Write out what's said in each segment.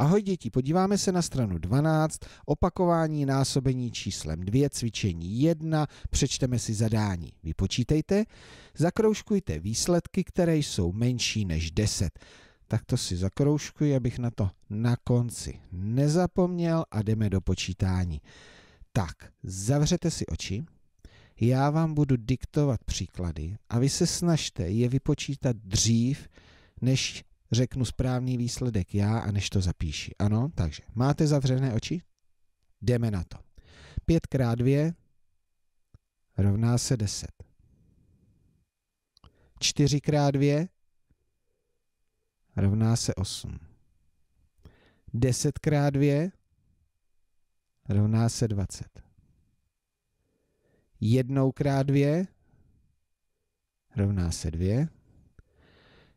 Ahoj děti, podíváme se na stranu 12, opakování násobení číslem 2, cvičení 1, přečteme si zadání. Vypočítejte, zakroužkujte výsledky, které jsou menší než 10. Tak to si zakroužkuji, abych na to na konci nezapomněl a jdeme do počítání. Tak, zavřete si oči, já vám budu diktovat příklady a vy se snažte je vypočítat dřív, než řeknu správný výsledek já a než to zapíši. Ano, takže máte zavřené oči? Jdeme na to. 5 x 2 rovná se 10. 4 x 2 rovná se 8. 10 x 2 rovná se 20. 1 x 2 rovná se 2.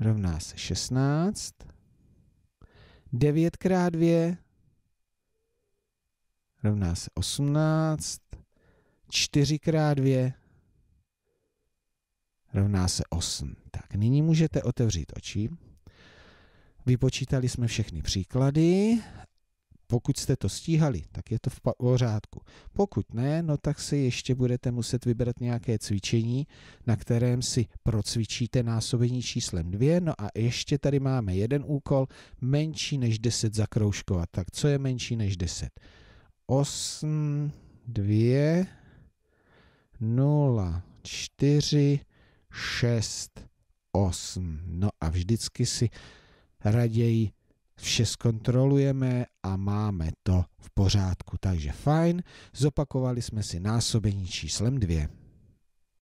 rovná se 16. 9 krát 2 rovná se 18. 4 krát 2 rovná se 8. Tak, nyní můžete otevřít oči. Vypočítali jsme všechny příklady pokud jste to stíhali, tak je to v pořádku. Pokud ne, no tak si ještě budete muset vybrat nějaké cvičení, na kterém si procvičíte násobení číslem 2. No a ještě tady máme jeden úkol, menší než 10 zakroužkovat. Tak co je menší než 10? 8, 2, 0, 4, 6, 8. No a vždycky si raději vše zkontrolujeme a máme to v pořádku. Takže fajn, zopakovali jsme si násobení číslem 2.